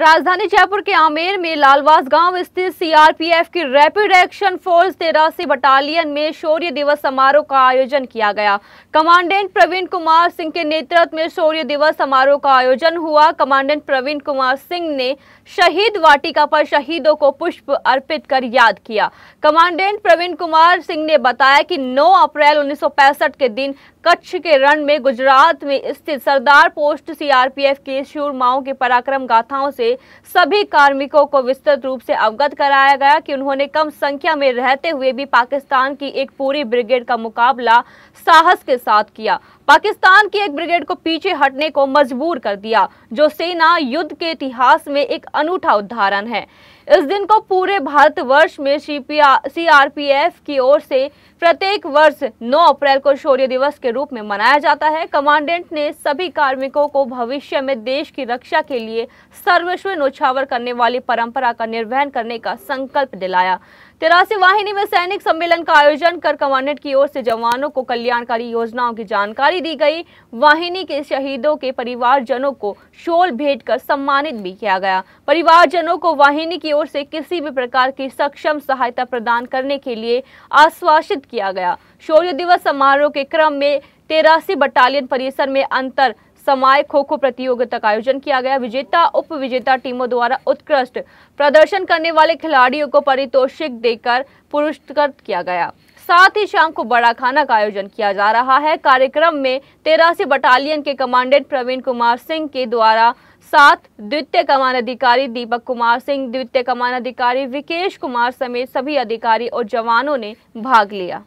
राजधानी जयपुर के आमेर में लालवास गांव स्थित सीआरपीएफ की रैपिड एक्शन फोर्स तेरासी बटालियन में शौर्य दिवस समारोह का आयोजन किया गया कमांडेंट प्रवीण कुमार सिंह के नेतृत्व में शौर्य दिवस समारोह का आयोजन हुआ कमांडेंट प्रवीण कुमार सिंह ने शहीद वाटिका पर शहीदों को पुष्प अर्पित कर याद किया कमांडेंट प्रवीण कुमार सिंह ने बताया कि 9 अप्रैल 1965 के दिन कच्छ के रण में गुजरात में स्थित सरदार पोस्ट सीआरपीएफ के शूरमाओं के पराक्रम गाथाओं से सभी कार्मिकों को विस्तृत रूप से अवगत कराया गया कि उन्होंने कम संख्या में रहते हुए भी पाकिस्तान की एक पूरी ब्रिगेड का मुकाबला साहस के साथ किया पाकिस्तान की एक ब्रिगेड को पीछे हटने को मजबूर कर दिया जो सेना युद्ध के इतिहास में एक अनूठा उदाहरण है इस दिन को पूरे भारतवर्ष में सीआरपीएफ की ओर से प्रत्येक वर्ष 9 अप्रैल को शौर्य दिवस के रूप में मनाया जाता है कमांडेंट ने सभी कार्मिकों को भविष्य में देश की रक्षा के लिए सर्वस्व नोछावर करने वाली परंपरा का निर्वहन करने का संकल्प दिलाया तिरासी वाहिनी में सैनिक सम्मेलन का आयोजन कर कमांडेंट की ओर से जवानों को कल्याणकारी योजनाओं की जानकारी दी गई वाहिनी के शहीदों के परिवारजनों को शोल भेंट कर सम्मानित भी किया गया परिवारजनों को वाहिनी की ओर से किसी भी प्रकार की सक्षम सहायता प्रदान करने के लिए आश्वासित किया गया शौर्य दिवस समारोह के क्रम में तेरासी बटालियन परिसर में अंतर समाय खो खो प्रतियोगिता का आयोजन किया गया विजेता उप विजेता टीमों द्वारा उत्कृष्ट प्रदर्शन करने वाले खिलाड़ियों को पारितोषिक देकर पुरस्कृत किया गया साथ ही शाम को बड़ा खाना का आयोजन किया जा रहा है कार्यक्रम में तेरासी बटालियन के कमांडेंट प्रवीण कुमार सिंह के द्वारा साथ द्वितीय कमान अधिकारी दीपक कुमार सिंह द्वितीय कमान अधिकारी विकेश कुमार समेत सभी अधिकारी और जवानों ने भाग लिया